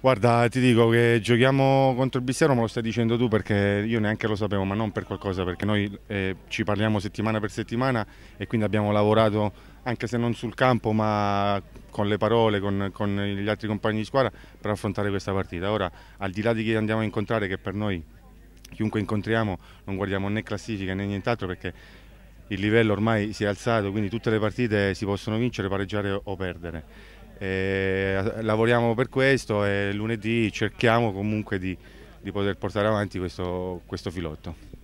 Guarda, ti dico che giochiamo contro il Bissero, me lo stai dicendo tu perché io neanche lo sapevo, ma non per qualcosa, perché noi eh, ci parliamo settimana per settimana e quindi abbiamo lavorato, anche se non sul campo, ma con le parole, con, con gli altri compagni di squadra per affrontare questa partita. Ora, al di là di chi andiamo a incontrare, che per noi, chiunque incontriamo, non guardiamo né classifica né nient'altro perché il livello ormai si è alzato, quindi tutte le partite si possono vincere, pareggiare o perdere. E lavoriamo per questo e lunedì cerchiamo comunque di, di poter portare avanti questo, questo filotto.